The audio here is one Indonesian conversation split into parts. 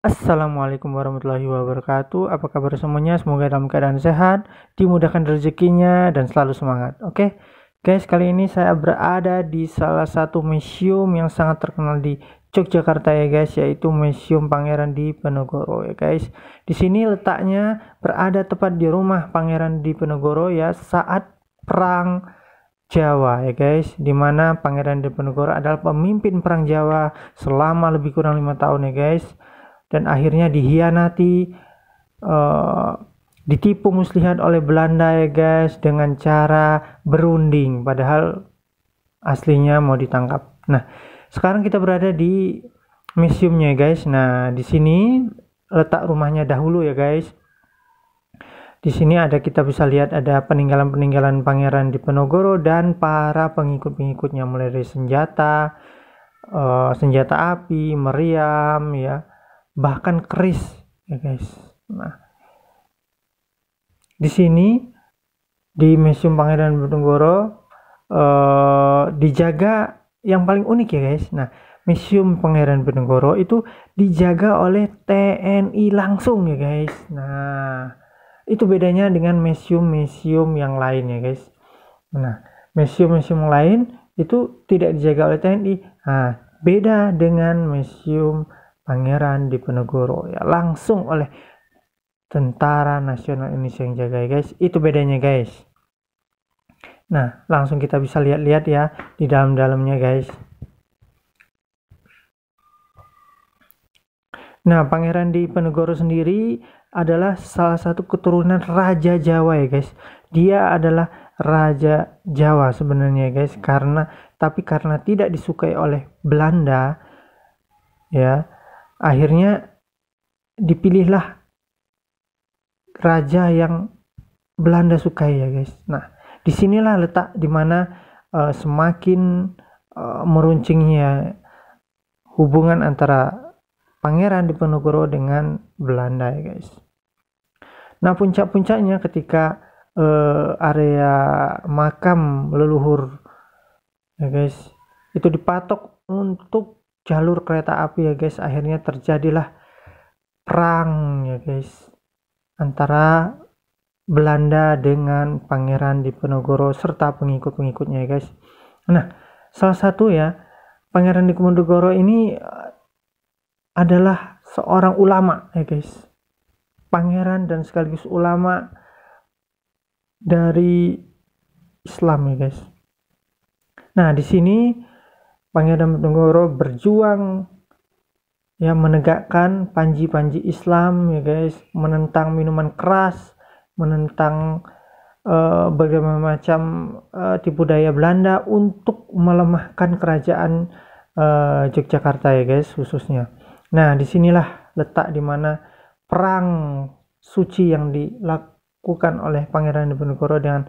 Assalamualaikum warahmatullahi wabarakatuh. Apa kabar semuanya? Semoga dalam keadaan sehat, dimudahkan rezekinya, dan selalu semangat. Oke, okay? guys, kali ini saya berada di salah satu museum yang sangat terkenal di Yogyakarta ya guys, yaitu Museum Pangeran Diponegoro ya guys. Di sini letaknya berada tepat di rumah Pangeran Diponegoro ya saat perang Jawa ya guys, dimana Pangeran Diponegoro adalah pemimpin perang Jawa selama lebih kurang lima tahun ya guys dan akhirnya dihianati uh, eh, ditipu muslihat oleh Belanda ya guys dengan cara berunding padahal aslinya mau ditangkap. Nah, sekarang kita berada di museumnya ya guys. Nah, di sini letak rumahnya dahulu ya guys. Di sini ada kita bisa lihat ada peninggalan-peninggalan Pangeran di Penogoro dan para pengikut-pengikutnya mulai dari senjata, uh, senjata api, meriam ya, bahkan keris ya guys nah di sini di Museum Pangeran Bojonegoro eh, dijaga yang paling unik ya guys nah Museum Pangeran Bojonegoro itu dijaga oleh TNI langsung ya guys nah itu bedanya dengan museum-museum yang lain ya guys nah museum-museum lain itu tidak dijaga oleh TNI nah beda dengan museum Pangeran Diponegoro ya langsung oleh Tentara Nasional Indonesia yang jaga ya guys itu bedanya guys nah langsung kita bisa lihat-lihat ya di dalam-dalamnya guys nah Pangeran Diponegoro sendiri adalah salah satu keturunan Raja Jawa ya guys dia adalah Raja Jawa sebenarnya guys karena tapi karena tidak disukai oleh Belanda ya akhirnya dipilihlah raja yang Belanda sukai ya guys. Nah, disinilah letak dimana uh, eh, semakin uh, meruncingnya hubungan antara Pangeran Diponegoro dengan Belanda ya guys. Nah, puncak-puncaknya ketika uh, area makam leluhur ya guys itu dipatok untuk jalur kereta api ya guys akhirnya terjadilah perang ya guys antara Belanda dengan Pangeran Diponegoro serta pengikut-pengikutnya ya guys nah salah satu ya Pangeran Diponegoro ini eh, adalah seorang ulama ya guys pangeran dan sekaligus ulama dari Islam ya guys. Nah, di sini Pangeran Negoro berjuang ya menegakkan panji-panji Islam ya guys, menentang minuman keras, menentang uh, bagaimana macam uh, tipu daya Belanda untuk melemahkan kerajaan uh, Yogyakarta ya guys khususnya. Nah disinilah letak dimana perang suci yang dilakukan oleh Pangeran Diponegoro dengan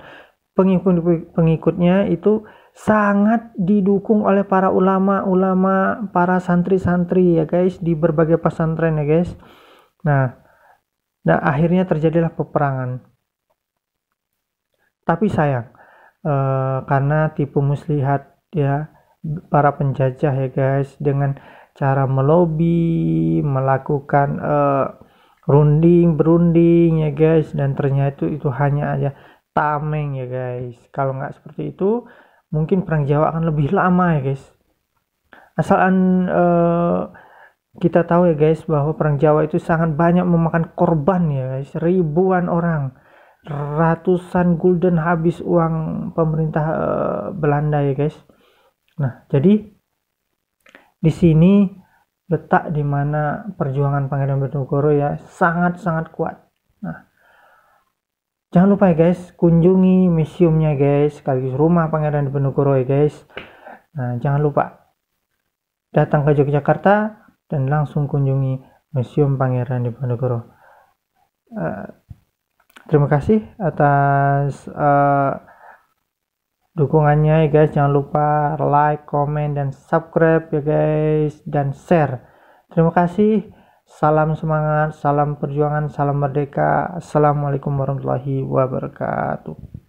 pengikut pengikutnya itu sangat didukung oleh para ulama-ulama, para santri-santri ya guys di berbagai pesantren ya guys. Nah, nah akhirnya terjadilah peperangan. Tapi sayang eh, karena tipu muslihat ya para penjajah ya guys dengan cara melobi, melakukan eh, runding berunding ya guys dan ternyata itu, itu hanya aja ya, tameng ya guys kalau nggak seperti itu mungkin perang Jawa akan lebih lama ya guys asalan uh, eh, kita tahu ya guys bahwa perang Jawa itu sangat banyak memakan korban ya guys ribuan orang ratusan gulden habis uang pemerintah uh, Belanda ya guys nah jadi di sini letak di mana perjuangan Pangeran Diponegoro ya sangat-sangat kuat nah Jangan lupa ya guys, kunjungi museumnya guys, sekaligus rumah Pangeran Diponegoro ya guys. Nah, jangan lupa datang ke Yogyakarta dan langsung kunjungi Museum Pangeran Diponegoro. Uh, terima kasih atas uh, dukungannya ya guys. Jangan lupa like, comment dan subscribe ya guys dan share. Terima kasih. Salam semangat, salam perjuangan, salam merdeka. Assalamualaikum warahmatullahi wabarakatuh.